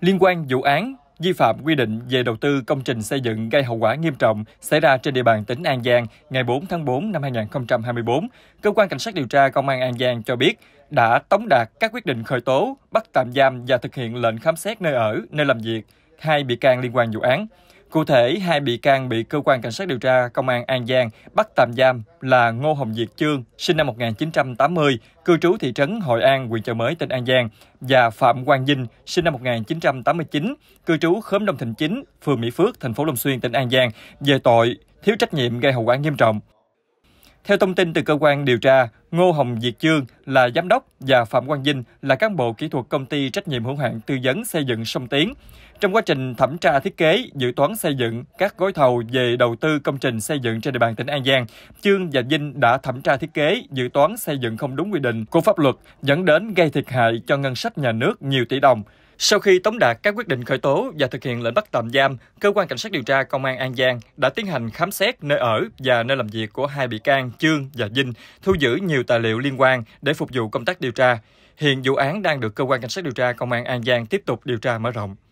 Liên quan vụ án vi phạm quy định về đầu tư công trình xây dựng gây hậu quả nghiêm trọng xảy ra trên địa bàn tỉnh An Giang ngày 4 tháng 4 năm 2024, cơ quan cảnh sát điều tra công an An Giang cho biết đã tống đạt các quyết định khởi tố, bắt tạm giam và thực hiện lệnh khám xét nơi ở, nơi làm việc hai bị can liên quan vụ án. Cụ thể, hai bị can bị cơ quan cảnh sát điều tra công an An Giang bắt tạm giam là Ngô Hồng Diệt Chương, sinh năm 1980, cư trú thị trấn Hội An, huyện Chợ Mới, tỉnh An Giang và Phạm Quang Dinh, sinh năm 1989, cư trú khóm Đông Thịnh Chính, phường Mỹ Phước, thành phố Long Xuyên, tỉnh An Giang về tội thiếu trách nhiệm gây hậu quả nghiêm trọng. Theo thông tin từ cơ quan điều tra, Ngô Hồng Việt Chương là giám đốc và Phạm Quang Vinh là cán bộ kỹ thuật công ty trách nhiệm hữu hạn tư vấn xây dựng Sông Tiến. Trong quá trình thẩm tra thiết kế, dự toán xây dựng các gói thầu về đầu tư công trình xây dựng trên địa bàn tỉnh An Giang, Chương và Vinh đã thẩm tra thiết kế, dự toán xây dựng không đúng quy định của pháp luật, dẫn đến gây thiệt hại cho ngân sách nhà nước nhiều tỷ đồng. Sau khi tống đạt các quyết định khởi tố và thực hiện lệnh bắt tạm giam, cơ quan cảnh sát điều tra công an An Giang đã tiến hành khám xét nơi ở và nơi làm việc của hai bị can Trương và Vinh, thu giữ nhiều tài liệu liên quan để phục vụ công tác điều tra. Hiện vụ án đang được cơ quan cảnh sát điều tra công an An Giang tiếp tục điều tra mở rộng.